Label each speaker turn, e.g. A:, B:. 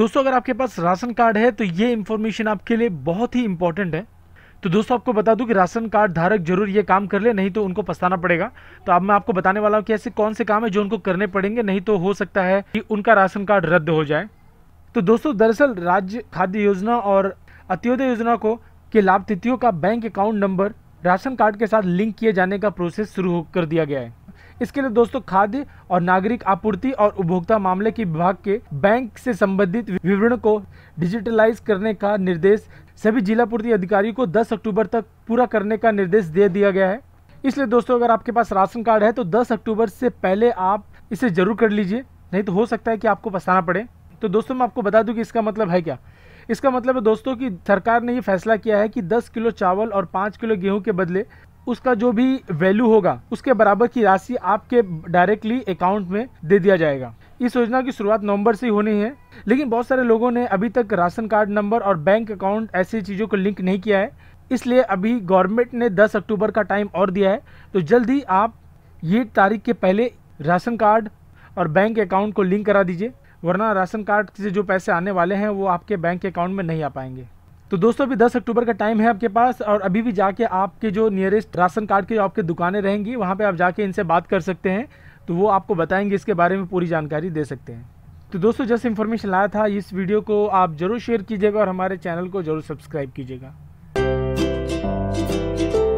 A: दोस्तों अगर आपके पास राशन कार्ड है तो ये इन्फॉर्मेशन आपके लिए बहुत ही इंपॉर्टेंट है तो दोस्तों आपको बता दूं कि राशन कार्ड धारक जरूर ये काम कर ले नहीं तो उनको पछताना पड़ेगा तो अब मैं आपको बताने वाला हूँ कि ऐसे कौन से काम है जो उनको करने पड़ेंगे नहीं तो हो सकता है कि उनका राशन कार्ड रद्द हो जाए तो दोस्तों दरअसल राज्य खाद्य योजना और अत्योदय योजना को के लाभ का bank account number ration card के साथ लिंक किए जाने का प्रोसेस शुरू कर दिया गया है इसके लिए दोस्तों खाद्य और नागरिक आपूर्ति और उपभोक्ता मामले के विभाग के बैंक से संबंधित विवरण को डिजिटलाइज करने का निर्देश सभी जिला पूर्ति अधिकारियों को 10 अक्टूबर तक पूरा करने का निर्देश दे दिया गया है इसलिए दोस्तों अगर आपके पास राशन कार्ड है तो 10 अक्टूबर से पहले आप इसे जरूर कर लीजिए नहीं तो हो सकता है कि आपको फंसाना पड़े तो दोस्तों मैं आपको बता दूं कि इसका मतलब है क्या इसका मतलब है दोस्तों कि सरकार ने ये फैसला किया है कि 10 किलो चावल और 5 किलो गेहूं के बदले उसका जो भी वैल्यू होगा उसके बराबर की राशि आपके डायरेक्टली अकाउंट में दे दिया जाएगा इस योजना की शुरुआत नवंबर से ही होनी है लेकिन बहुत सारे लोगों ने अभी तक राशन कार्ड नंबर और बैंक अकाउंट ऐसी चीज़ों को लिंक नहीं किया है इसलिए अभी गवर्नमेंट ने 10 अक्टूबर का टाइम और दिया है तो जल्द ही आप ये तारीख के पहले राशन कार्ड और बैंक अकाउंट को लिंक करा दीजिए वरना राशन कार्ड से जो पैसे आने वाले हैं वो आपके बैंक अकाउंट में नहीं आ पाएंगे तो दोस्तों अभी 10 अक्टूबर का टाइम है आपके पास और अभी भी जाके आपके जो नियरेस्ट राशन कार्ड के आपके दुकानें रहेंगी वहाँ पे आप जाके इनसे बात कर सकते हैं तो वो आपको बताएंगे इसके बारे में पूरी जानकारी दे सकते हैं तो दोस्तों जैसे इन्फॉर्मेशन लाया था इस वीडियो को आप ज़रूर शेयर कीजिएगा और हमारे चैनल को ज़रूर सब्सक्राइब कीजिएगा